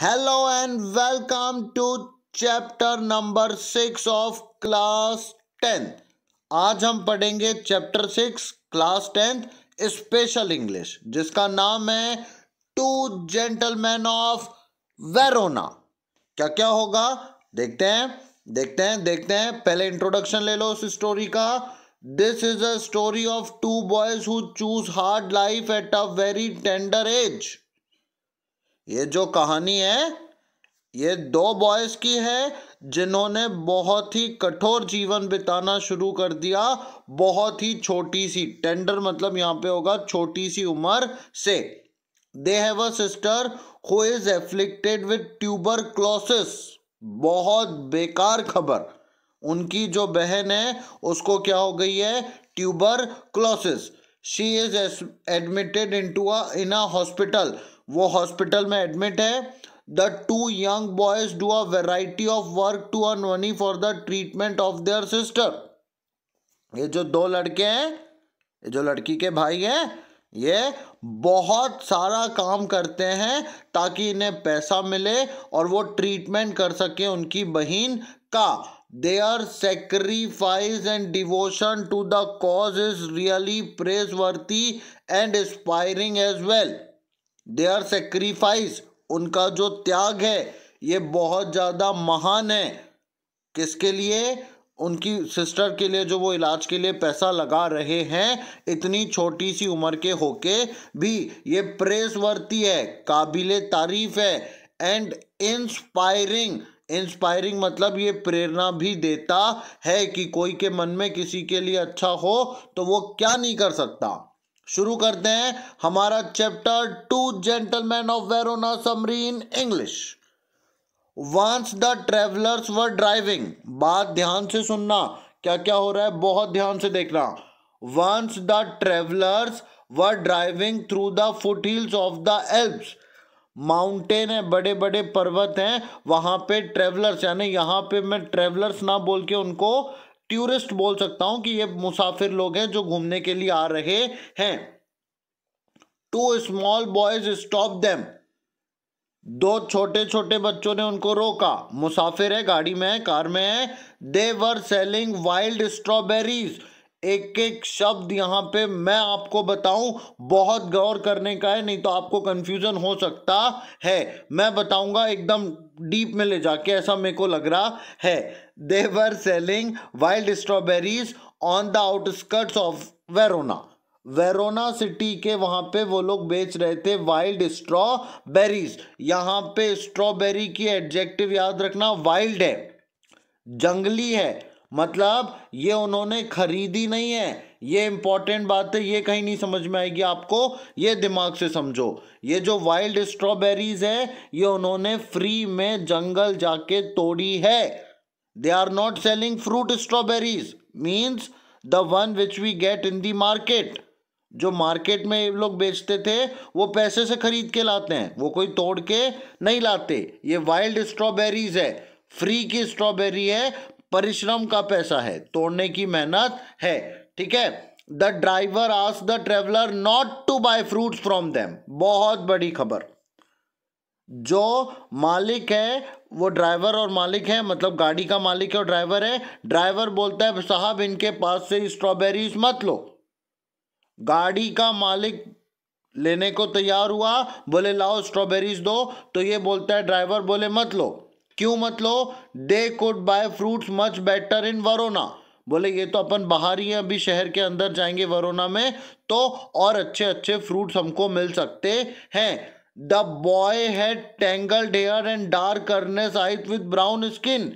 hello and welcome to chapter number six of class tenth आज हम पढ़ेंगे chapter six class tenth special English जिसका नाम है टू जेंटलमैन ऑफ वेरोना क्या क्या होगा देखते हैं देखते हैं देखते हैं पहले इंट्रोडक्शन ले लो उस स्टोरी का this is a story of two boys who choose hard life at a very tender age ये जो कहानी है ये दो बॉयज़ की है जिन्होंने बहुत ही कठोर जीवन बिताना शुरू कर दिया बहुत ही छोटी सी टेंडर मतलब यहाँ पे होगा छोटी सी उम्र से they have a sister who is afflicted with tuberculosis बहुत बेकार खबर उनकी जो बहन है उसको क्या हो गई है tuberculosis she is admitted into in a hospital वो हॉस्पिटल में एडमिट है the two young boys do a variety of work to earn money for the treatment of their sister ये जो दो लड़के हैं ये जो लड़की के भाई हैं ये बहुत सारा काम करते हैं ताकि इन्हें पैसा मिले और वो ट्रीटमेंट कर सके उनकी बहन का they are sacrifice and devotion to the cause is really praiseworthy and inspiring as well their sacrifice उनका जो त्याग है ये बहुत ज़्यादा महान है किसके लिए उनकी सिस्टर के लिए जो वो इलाज के लिए पैसा लगा रहे हैं इतनी छोटी सी उम्र के होके भी ये प्रेसवर्ती है काबिल तारीफ है एंड इंस्पायरिंग इंस्पायरिंग मतलब ये प्रेरणा भी देता है कि कोई के मन में किसी के लिए अच्छा हो तो वो क्या नहीं कर सकता शुरू करते हैं हमारा chapter two gentleman of Verona summary in English once the travellers were driving बात ध्यान से सुनना क्या क्या हो रहा है बहुत ध्यान से देखना once the travellers were driving through the foothills of the Alps mountain है बड़े बड़े पर्वत हैं वहां पे ट्रेवलर्स यानी यहाँ पे मैं ट्रेवलर्स ना बोल के उनको टूरिस्ट बोल सकता हूं कि ये मुसाफिर लोग हैं जो घूमने के लिए आ रहे हैं two small boys stop them दो छोटे छोटे बच्चों ने उनको रोका मुसाफिर है गाड़ी में है कार में है they were selling wild strawberries एक एक शब्द यहाँ पे मैं आपको बताऊं बहुत गौर करने का है नहीं तो आपको कंफ्यूजन हो सकता है मैं बताऊंगा एकदम डीप में ले जाके ऐसा मेरे को लग रहा है they were selling wild strawberries on the outskirts of Verona Verona city के वहाँ पे वो लोग बेच रहे थे वाइल्ड स्ट्रॉबेरीज यहाँ पे स्ट्रॉबेरी की एडजेक्टिव याद रखना वाइल्ड है जंगली है मतलब ये उन्होंने खरीदी नहीं है ये इंपॉर्टेंट बात है ये कहीं नहीं समझ में आएगी आपको ये दिमाग से समझो ये जो वाइल्ड स्ट्रॉबेरीज है ये उन्होंने फ्री में जंगल जाके तोड़ी है they are not selling fruit strawberries means the one which we get in the market जो मार्केट में ये लोग बेचते थे वो पैसे से खरीद के लाते हैं वो कोई तोड़ के नहीं लाते ये वाइल्ड स्ट्रॉबेरीज है फ्री की स्ट्रॉबेरी है परिश्रम का पैसा है तोड़ने की मेहनत है ठीक है the driver ask the traveller not to buy fruit from them बहुत बड़ी खबर जो मालिक है वो ड्राइवर और मालिक है मतलब गाड़ी का मालिक है और ड्राइवर है ड्राइवर बोलता है साहब इनके पास से स्ट्रॉबेरीज मत लो गाड़ी का मालिक लेने को तैयार हुआ बोले लाओ स्ट्रॉबेरीज दो तो ये बोलता है ड्राइवर बोले मत लो क्यों मत लो they could buy fruits much better in Verona बोले ये तो अपन बाहर ही अभी शहर के अंदर जाएंगे वरोना में तो और अच्छे अच्छे फ्रूट्स हमको मिल सकते हैं the boy had tangled hair and dark earnest eyes with brown skin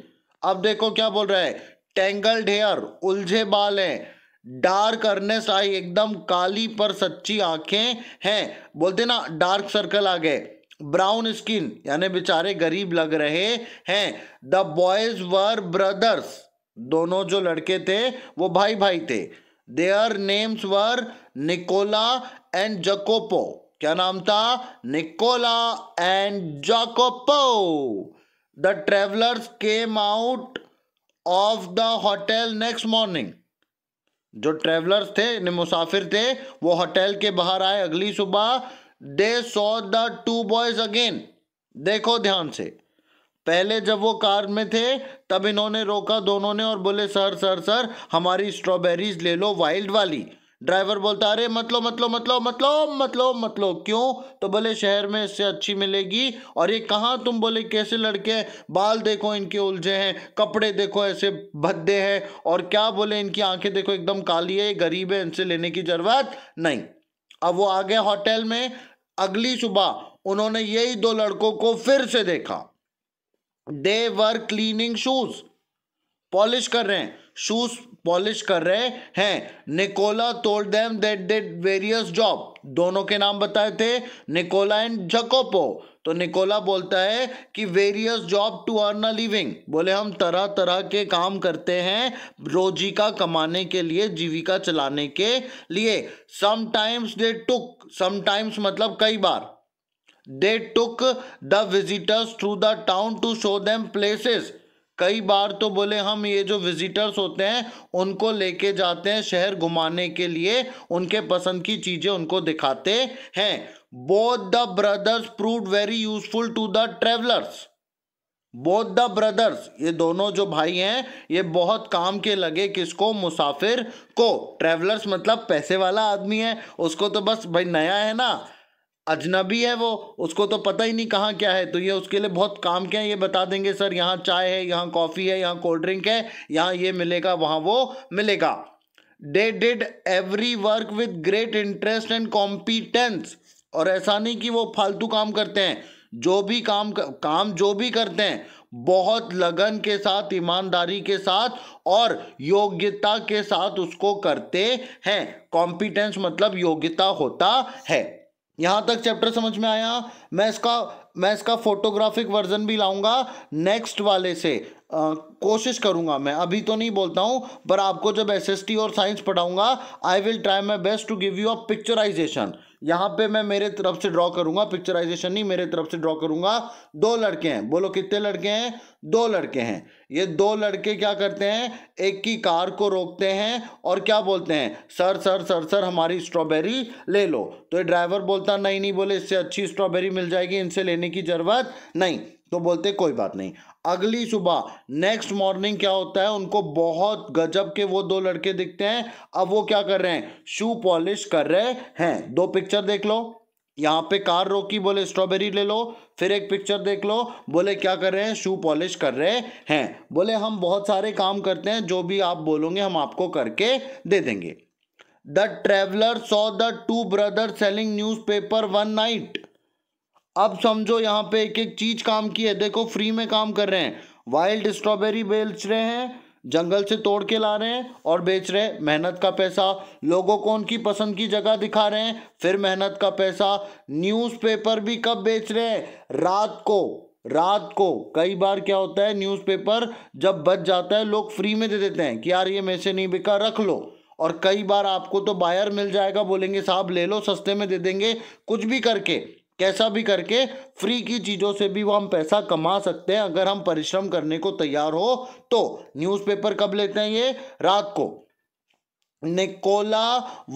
अब देखो क्या बोल रहा है टेंगल्ड हेयर उलझे बाल हैं डार्क करनेस आई एकदम काली पर सच्ची आंखें हैं बोलते ना डार्क सर्कल आ गए ब्राउन स्किन यानी बेचारे गरीब लग रहे हैं द बॉयज वर ब्रदर्स दोनों जो लड़के थे वो भाई भाई थे their names were Nicola and Jacopo क्या नाम था Nicola and Jacopo the travellers came out of the hotel next morning जो ट्रेवलर्स थे मुसाफिर थे वो होटल के बाहर आए अगली सुबह they saw the two boys again देखो ध्यान से पहले जब वो कार में थे तब इन्होंने रोका दोनों ने और बोले सर सर सर हमारी स्ट्रॉबेरीज ले लो वाइल्ड वाली ड्राइवर बोलता अरे मतलब मतलब मतलब मतलब मतलब मतलब क्यों तो बोले शहर में इससे अच्छी मिलेगी और ये कहाँ तुम बोले कैसे लड़के हैं बाल देखो इनके उलझे हैं कपड़े देखो ऐसे भद्दे हैं और क्या बोले इनकी आंखें देखो एकदम काली है गरीब है इनसे लेने की ज़रूरत नहीं अब वो आ गए होटल में अगली सुबह उन्होंने यही दो लड़कों को फिर से देखा they were cleaning shoes polish कर रहे हैं शूज पॉलिश कर रहे हैं Nicola told them that they various job दोनों के नाम बताए थे निकोला एंड जकोपो तो निकोला बोलता है कि various job to earn a living बोले हम तरह तरह के काम करते हैं रोजी का कमाने के लिए जीविका चलाने के लिए समटाइम्स दे टुक समटाइम्स मतलब कई बार they took the visitors through the town to show them places कई बार तो बोले हम ये जो विजिटर्स होते हैं उनको लेके जाते हैं शहर घुमाने के लिए उनके पसंद की चीज़ें उनको दिखाते हैं both the brothers prove very useful to the travellers both the brothers ये दोनों जो भाई हैं ये बहुत काम के लगे किसको मुसाफिर को ट्रेवलर्स मतलब पैसे वाला आदमी है उसको तो बस भाई नया है ना अजनबी है वो उसको तो पता ही नहीं कहाँ क्या है तो ये उसके लिए बहुत काम के हैं ये बता देंगे सर यहाँ चाय है यहाँ कॉफ़ी है यहाँ कोल्ड ड्रिंक है यहाँ ये मिलेगा वहाँ वो मिलेगा they did every work with great interest and competence और ऐसा नहीं कि वो फालतू काम करते हैं जो भी काम काम जो भी करते हैं बहुत लगन के साथ ईमानदारी के साथ और योग्यता के साथ उसको करते हैं कॉम्पिटेंस मतलब योग्यता होता है यहाँ तक चैप्टर समझ में आया मैं इसका मैं इसका फोटोग्राफिक वर्जन भी लाऊंगा नेक्स्ट वाले से आ, कोशिश करूंगा मैं अभी तो नहीं बोलता हूँ पर आपको जब एसएसटी और साइंस पढ़ाऊंगा I will try my best to give you a picturisation यहां पे मैं मेरे तरफ से ड्रॉ करूंगा पिक्चराइजेशन नहीं मेरे तरफ से ड्रॉ करूंगा दो लड़के हैं बोलो कितने लड़के हैं दो लड़के हैं ये दो लड़के क्या करते हैं एक की कार को रोकते हैं और क्या बोलते हैं सर सर सर सर हमारी स्ट्रॉबेरी ले लो तो ये ड्राइवर बोलता नहीं नहीं बोले इससे अच्छी स्ट्रॉबेरी मिल जाएगी इनसे लेने की ज़रूरत नहीं तो बोलते कोई बात नहीं अगली सुबह नेक्स्ट मॉर्निंग क्या होता है उनको बहुत गजब के वो दो लड़के दिखते हैं अब वो क्या कर रहे हैं शू पॉलिश कर रहे हैं दो पिक्चर देख लो यहाँ पे कार रोकी बोले स्ट्रॉबेरी ले लो फिर एक पिक्चर देख लो बोले क्या कर रहे हैं शू पॉलिश कर रहे हैं बोले हम बहुत सारे काम करते हैं जो भी आप बोलोगे हम आपको करके दे देंगे the traveller saw the two brother selling newspaper one night अब समझो यहाँ पे एक एक चीज काम की है देखो फ्री में काम कर रहे हैं वाइल्ड स्ट्रॉबेरी बेच रहे हैं जंगल से तोड़ के ला रहे हैं और बेच रहे हैं मेहनत का पैसा लोगों को उनकी पसंद की जगह दिखा रहे हैं फिर मेहनत का पैसा न्यूज़पेपर भी कब बेच रहे हैं रात को रात को कई बार क्या होता है न्यूज़पेपर जब बच जाता है लोग फ्री में दे देते हैं कि यार ये मेरे से नहीं बिका रख लो और कई बार आपको तो बायर मिल जाएगा बोलेंगे साहब ले लो सस्ते में दे देंगे कुछ भी करके कैसा भी करके फ्री की चीज़ों से भी वो हम पैसा कमा सकते हैं अगर हम परिश्रम करने को तैयार हो तो न्यूज़पेपर कब लेते हैं ये रात को निकोला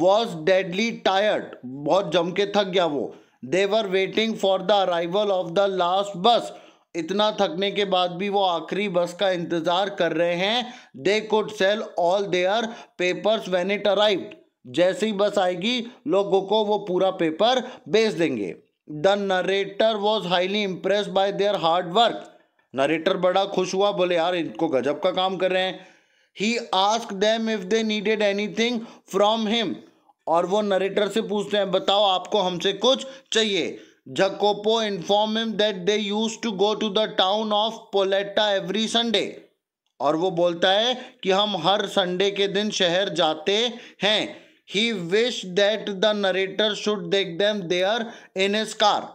वॉज डेडली टायर्ड बहुत जम के थक गया वो they were waiting for the arrival of the last bus इतना थकने के बाद भी वो आखिरी बस का इंतजार कर रहे हैं they could sell all their papers when it arrive जैसे ही बस आएगी लोगों को वो पूरा पेपर बेच देंगे the narrator was highly impress by their hard work narrator बड़ा खुश हुआ बोले यार इनको गजब का काम कर रहे हैं he ask them if they needed anything from him और वो नरेटर से पूछते हैं बताओ आपको हमसे कुछ चाहिए Jacopo inform him that they use to go to the town of Poleta every Sunday और वो बोलता है कि हम हर संडे के दिन शहर जाते हैं he wish that the narrator should take them there in his car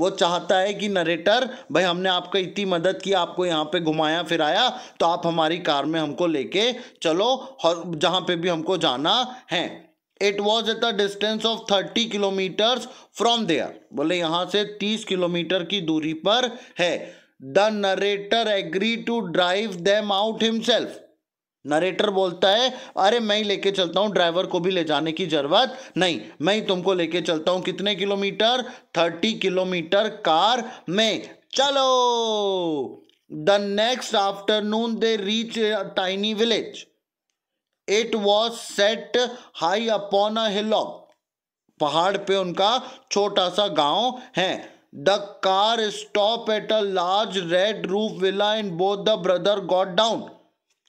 वो चाहता है कि नरेटर भाई हमने आपका इतनी मदद की आपको यहाँ पे घुमाया फिराया तो आप हमारी कार में हमको लेके चलो और जहाँ पे भी हमको जाना है it was at the distance of thirty kilometres from there बोले यहाँ से तीस किलोमीटर की दूरी पर है the narrator agree to drive them out himself नरेटर बोलता है अरे मैं ही लेके चलता हूँ ड्राइवर को भी ले जाने की ज़रूरत नहीं मैं ही तुमको लेके चलता हूँ कितने किलोमीटर थर्टी किलोमीटर कार में चलो the next afternoon they reach tiny village it was set high upon a hillock पहाड़ पे उनका छोटा सा गांव है the car stop at a large red roof villa in both the brother got down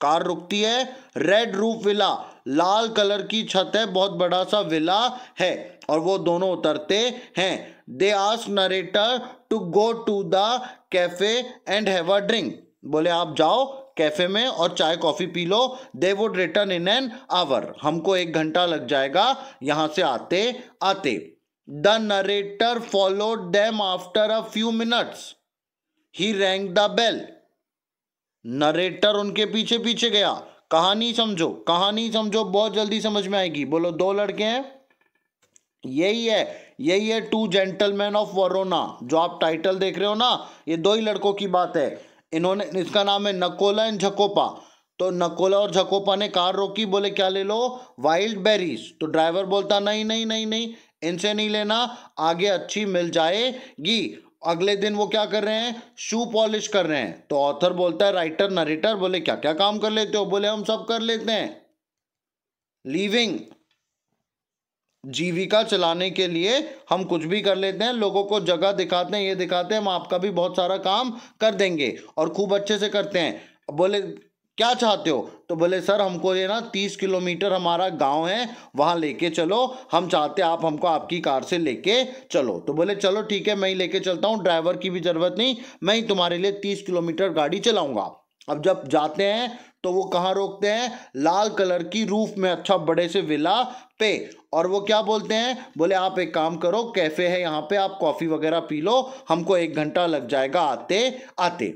car रुकती है रेड रूफ विला लाल कलर की छत है बहुत बड़ा सा विला है और वो दोनों उतरते हैं they ask narrator to go to the cafe and have a drink बोले आप जाओ कैफे में और चाय कॉफी पी लो they would return in an hour हमको एक घंटा लग जाएगा यहाँ से आते आते the narrator followed them after a few minutes he rang the bell narrator उनके पीछे पीछे गया कहानी समझो कहानी समझो बहुत जल्दी समझ में आएगी बोलो दो लड़के हैं यही है यही है टू जेंटलमैन ऑफ वरोना जो आप टाइटल देख रहे हो ना ये दो ही लड़कों की बात है इन्होंने इसका नाम है नकोला एंड झकोपा तो नकोला और झकोपा ने कार रोकी बोले क्या ले लो वाइल्ड बेरीज तो ड्राइवर बोलता नहीं नहीं नहीं नहीं इनसे नहीं लेना आगे अच्छी मिल जाएगी अगले दिन वो क्या कर रहे हैं शू पॉलिश कर रहे हैं तो ऑथर बोलता है राइटर नरेटर बोले क्या क्या काम कर लेते हो बोले हम सब कर लेते हैं लिविंग जीविका चलाने के लिए हम कुछ भी कर लेते हैं लोगों को जगह दिखाते हैं ये दिखाते हैं हम आपका भी बहुत सारा काम कर देंगे और खूब अच्छे से करते हैं बोले क्या चाहते हो तो बोले सर हमको ये ना तीस किलोमीटर हमारा गांव है वहाँ लेके चलो हम चाहते आप हमको आपकी कार से लेके चलो तो बोले चलो ठीक है मैं ही लेके चलता हूँ ड्राइवर की भी ज़रूरत नहीं मैं ही तुम्हारे लिए तीस किलोमीटर गाड़ी चलाऊँगा अब जब जाते हैं तो वो कहाँ रोकते हैं लाल कलर की रूफ में अच्छा बड़े से विला पे और वो क्या बोलते हैं बोले आप एक काम करो कैफ़े है यहाँ पे आप कॉफ़ी वगैरह पी लो हमको एक घंटा लग जाएगा आते आते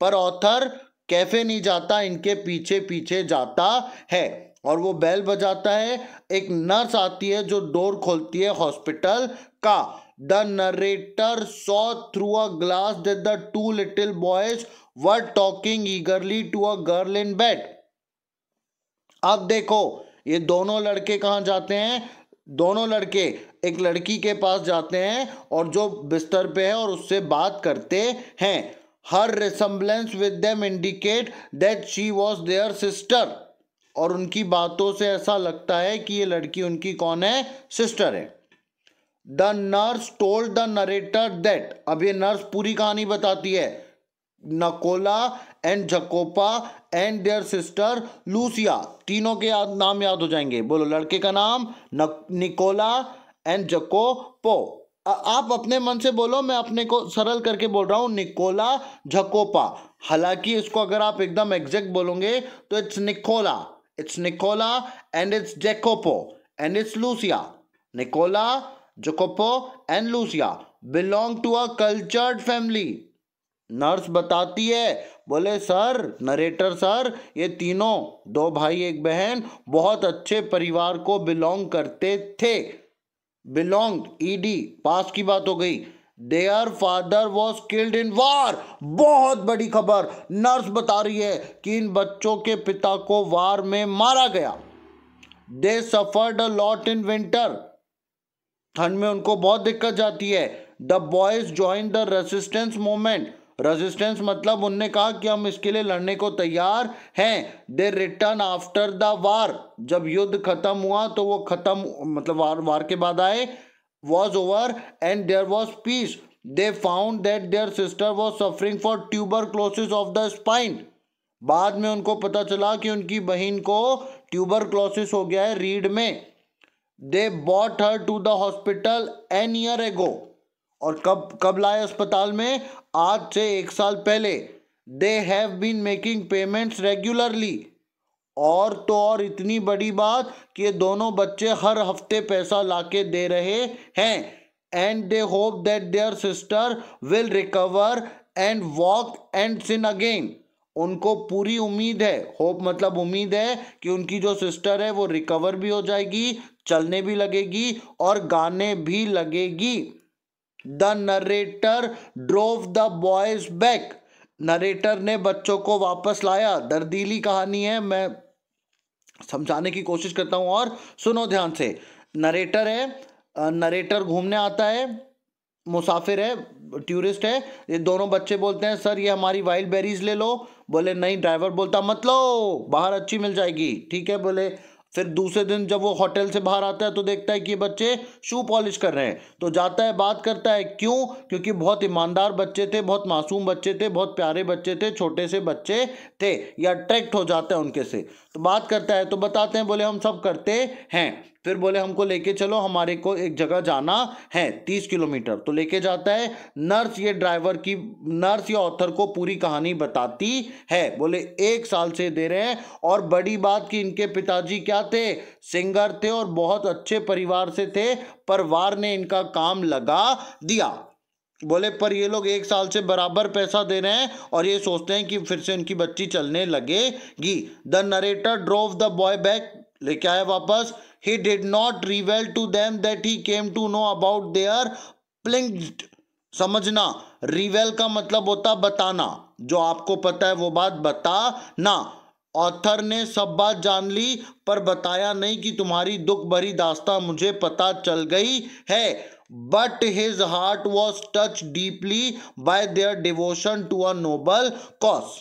पर ऑथर कैफे नहीं जाता इनके पीछे पीछे जाता है और वो बैल बजाता है एक नर्स आती है जो डोर खोलती है हॉस्पिटल का the narrator saw through a glass that the two little boys were talking eagerly to a girl in bed अब देखो ये दोनों लड़के कहाँ जाते हैं दोनों लड़के एक लड़की के पास जाते हैं और जो बिस्तर पे है और उससे बात करते हैं her resemblance with them indicate that she was their sister और उनकी बातों से ऐसा लगता है कि ये लड़की उनकी कौन है सिस्टर है the nurse told the narrator that अब ये नर्स पूरी कहानी बताती है Nicola and Jacopo and their sister Lucia तीनों के नाम याद हो जाएंगे बोलो लड़के का नाम निकोला एंड जकोपो आप अपने मन से बोलो मैं अपने को सरल करके बोल रहा हूँ निकोला झकोपा हालांकि इसको अगर आप एकदम एग्जैक्ट बोलोगे तो it's Nicola it's Nicola and it's Jacopo and it's Lucia Nicola Jacopo and Lucia belong to a cultured family nurse बताती है बोले सर नरेटर सर ये तीनों दो भाई एक बहन बहुत अच्छे परिवार को बिलोंग करते थे बिलोंग ईडी e पास की बात हो गई their father was killed in war बहुत बड़ी खबर नर्स बता रही है कि इन बच्चों के पिता को वार में मारा गया they suffered a lot in winter ठंड में उनको बहुत दिक्कत जाती है the boys join the resistance movement resistance मतलब उनने कहा कि हम इसके लिए लड़ने को तैयार हैं they return after the war जब युद्ध खत्म हुआ तो वो खत्म मतलब वार वार के बाद आए was over and there was peace they found that their sister was suffering for tuberculosis of the spine बाद में उनको पता चला कि उनकी बहन को ट्यूबर क्लोसिस हो गया है रीड में they brought her to the hospital an year ago और कब कब लाए अस्पताल में आज से एक साल पहले they have been making payments regularly और तो और इतनी बड़ी बात कि ये दोनों बच्चे हर हफ्ते पैसा लाके दे रहे हैं and they hope that their sister will recover and walk and sing again उनको पूरी उम्मीद है होप मतलब उम्मीद है कि उनकी जो सिस्टर है वो रिकवर भी हो जाएगी चलने भी लगेगी और गाने भी लगेगी the narrator drove the boys back narrator ने बच्चों को वापस लाया दर्दीली कहानी है मैं समझाने की कोशिश करता हूँ और सुनो ध्यान से नरेटर है नरेटर घूमने आता है मुसाफिर है टूरिस्ट है ये दोनों बच्चे बोलते हैं सर ये हमारी वाइल्ड बेरीज ले लो बोले नहीं ड्राइवर बोलता मत लो बाहर अच्छी मिल जाएगी ठीक है बोले फिर दूसरे दिन जब वो होटल से बाहर आता है तो देखता है कि बच्चे शू पॉलिश कर रहे हैं तो जाता है बात करता है क्यों क्योंकि बहुत ईमानदार बच्चे थे बहुत मासूम बच्चे थे बहुत प्यारे बच्चे थे छोटे से बच्चे थे या अट्रैक्ट हो जाता है उनके से तो बात करता है तो बताते हैं बोले हम सब करते हैं फिर बोले हमको लेके चलो हमारे को एक जगह जाना है तीस किलोमीटर तो लेके जाता है नर्स ये ड्राइवर की नर्स या ऑथर को पूरी कहानी बताती है बोले एक साल से दे रहे हैं और बड़ी बात कि इनके पिताजी क्या क्या थे सिंगर थे और बहुत अच्छे परिवार से थे पर वार ने इनका काम लगा दिया बोले पर ये लोग एक साल से बराबर पैसा दे रहे हैं और ये सोचते हैं कि फिर से उनकी बच्ची चलने लगेगी the narrator drove the boy back लेके आया वापस he did not reveal to them that he came to know about their plight समझना रिवेल का मतलब होता बताना जो आपको पता है वो बात बताना ऑथर ने सब बात जान ली पर बताया नहीं कि तुम्हारी दुख भरी दास्ता मुझे पता चल गई है but his heart was touch deeply by their devotion to a noble cause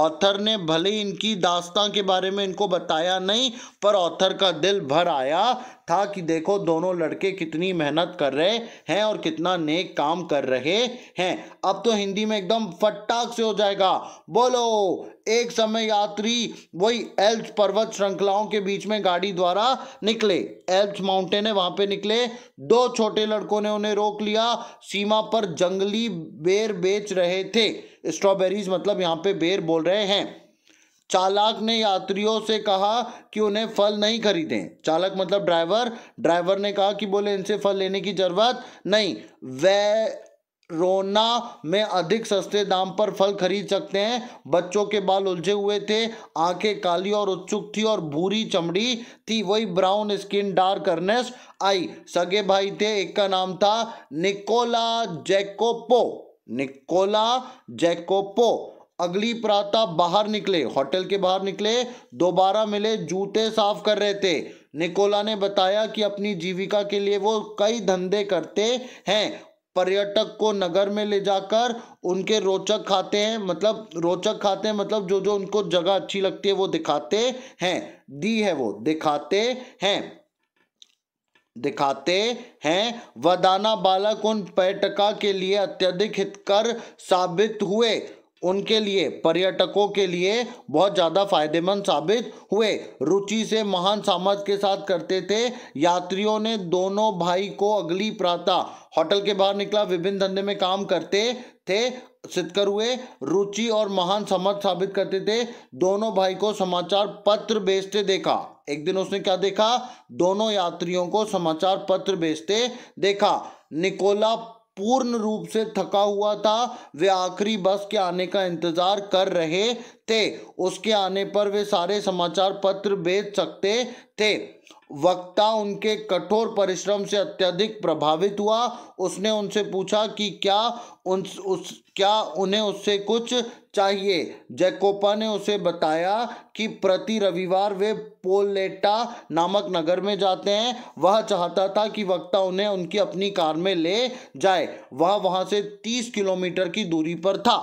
author ने भले इनकी दास्तां के बारे में इनको बताया नहीं पर ऑथर का दिल भर आया था कि देखो दोनों लड़के कितनी मेहनत कर रहे हैं और कितना नेक काम कर रहे हैं अब तो हिंदी में एकदम फटाक से हो जाएगा बोलो एक समय यात्री वही एल्प पर्वत श्रृंखलाओं के बीच में गाड़ी द्वारा निकले एल्प माउंटेन है वहां पे निकले दो छोटे लड़कों ने उन्हें रोक लिया सीमा पर जंगली बेर बेच रहे थे स्ट्रॉबेरीज मतलब यहाँ पे बेर बोल रहे हैं चालक ने यात्रियों से कहा कि उन्हें फल नहीं खरीदें चालक मतलब ड्राइवर ड्राइवर ने कहा कि बोले इनसे फल लेने की ज़रूरत नहीं वे रोना में अधिक सस्ते दाम पर फल खरीद सकते हैं बच्चों के बाल उलझे हुए थे आंखें काली और उत्सुक थी और भूरी चमड़ी थी वही brown skin dark earnest eyes सगे भाई थे एक का नाम था निकोला जैकोपो निकोला जैकोपो अगली प्रातः बाहर निकले होटल के बाहर निकले दोबारा मिले जूते साफ कर रहे थे निकोला ने बताया कि अपनी जीविका के लिए वो कई धंधे करते हैं पर्यटक को नगर में ले जाकर उनके रोचक खाते हैं मतलब रोचक खाते हैं मतलब जो जो उनको जगह अच्छी लगती है वो दिखाते हैं दी है वो दिखाते हैं दिखाते हैं वदाना बालक उन पर्यटका के लिए अत्यधिक हितकर साबित हुए उनके लिए पर्यटकों के लिए बहुत ज़्यादा फायदेमंद साबित हुए रुचि से महान सामर्थ्य के साथ करते थे यात्रियों ने दोनों भाई को अगली प्रातः होटल के बाहर निकला विभिन्न धंधे में काम करते थे सिद्धकर हुए रुचि और महान समर्थ साबित करते थे दोनों भाई को समाचार पत्र बेचते देखा एक दिन उसने क्या देखा दोनों यात्रियों को समाचार पत्र बेचते देखा निकोला पूर्ण रूप से थका हुआ था वे आखिरी बस के आने का इंतज़ार कर रहे थे उसके आने पर वे सारे समाचार पत्र बेच सकते थे वक्ता उनके कठोर परिश्रम से अत्यधिक प्रभावित हुआ उसने उनसे पूछा कि क्या उन उस क्या उन्हें उससे कुछ चाहिए जैकोपा ने उसे बताया कि प्रति रविवार वे पोलेटा नामक नगर में जाते हैं वह चाहता था कि वक्ता उन्हें उनकी अपनी कार में ले जाए वह वहां से तीस किलोमीटर की दूरी पर था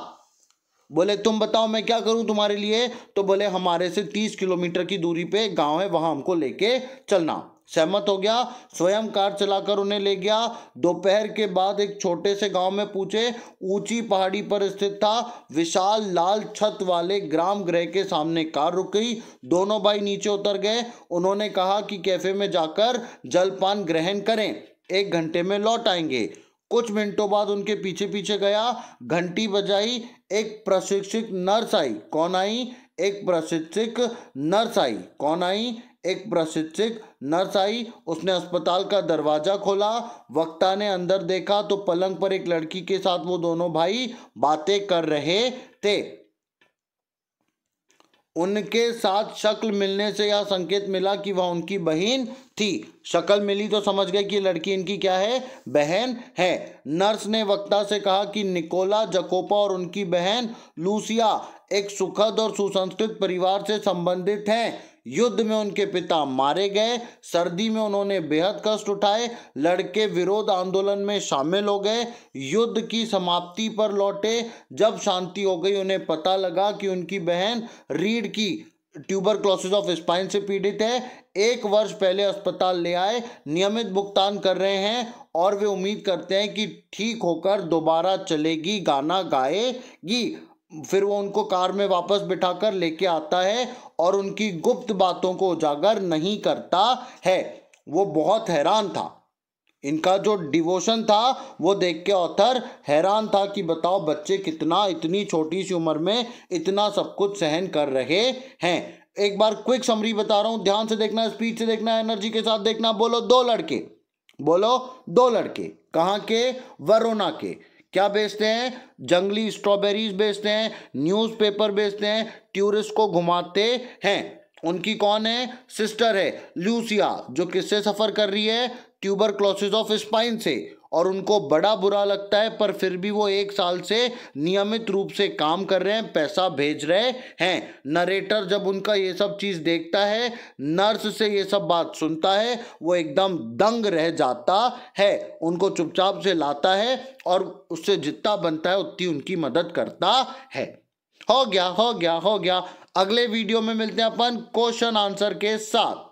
बोले तुम बताओ मैं क्या करूं तुम्हारे लिए तो बोले हमारे से तीस किलोमीटर की दूरी पे गांव है वहां हमको लेके चलना सहमत हो गया स्वयं कार चलाकर उन्हें ले गया दोपहर के बाद एक छोटे से गांव में पूछे ऊंची पहाड़ी पर स्थित था विशाल लाल छत वाले ग्राम ग्रह के सामने कार रुक गई दोनों भाई नीचे उतर गए उन्होंने कहा कि कैफे में जाकर जलपान ग्रहण करें एक घंटे में लौट आएंगे कुछ मिनटों बाद उनके पीछे पीछे गया घंटी बजाई एक प्रशिक्षित नर्स आई कौन आई एक प्रशिक्षित नर्स आई कौन आई एक प्रशिक्षित नर्स आई उसने अस्पताल का दरवाजा खोला वक्ता ने अंदर देखा तो पलंग पर एक लड़की के साथ वो दोनों भाई बातें कर रहे थे उनके साथ शक्ल मिलने से यह संकेत मिला कि वह उनकी बहन थी शक्ल मिली तो समझ गए कि लड़की इनकी क्या है बहन है नर्स ने वक्ता से कहा कि निकोला जकोपा और उनकी बहन लूसिया एक सुखद और सुसंस्कृत परिवार से संबंधित हैं युद्ध में उनके पिता मारे गए सर्दी में उन्होंने बेहद कष्ट उठाए लड़के विरोध आंदोलन में शामिल हो गए युद्ध की समाप्ति पर लौटे जब शांति हो गई उन्हें पता लगा कि उनकी बहन रीढ़ की ट्यूबर क्लोसिस ऑफ स्पाइन से पीड़ित है एक वर्ष पहले अस्पताल ले आए नियमित भुगतान कर रहे हैं और वे उम्मीद करते हैं कि ठीक होकर दोबारा चलेगी गाना गाएगी फिर वो उनको कार में वापस बिठाकर लेके आता है और उनकी गुप्त बातों को उजागर नहीं करता है वो बहुत हैरान था इनका जो डिवोशन था वो देख के ऑथर हैरान था कि बताओ बच्चे कितना इतनी छोटी सी उम्र में इतना सब कुछ सहन कर रहे हैं एक बार क्विक समरी बता रहा हूँ ध्यान से देखना स्पीड से देखना एनर्जी के साथ देखना बोलो दो लड़के बोलो दो लड़के कहाँ के वरोना के क्या बेचते हैं जंगली स्ट्रॉबेरीज बेचते हैं न्यूज़पेपर बेचते हैं टूरिस्ट को घुमाते हैं उनकी कौन है सिस्टर है ल्यूसिया जो किससे सफ़र कर रही है ट्यूबर क्लोसिस ऑफ स्पाइन से और उनको बड़ा बुरा लगता है पर फिर भी वो एक साल से नियमित रूप से काम कर रहे हैं पैसा भेज रहे हैं नरेटर जब उनका ये सब चीज़ देखता है नर्स से ये सब बात सुनता है वो एकदम दंग रह जाता है उनको चुपचाप से लाता है और उससे जितना बनता है उतनी उनकी मदद करता है हो गया हो गया हो गया अगले वीडियो में मिलते हैं अपन क्वेश्चन आंसर के साथ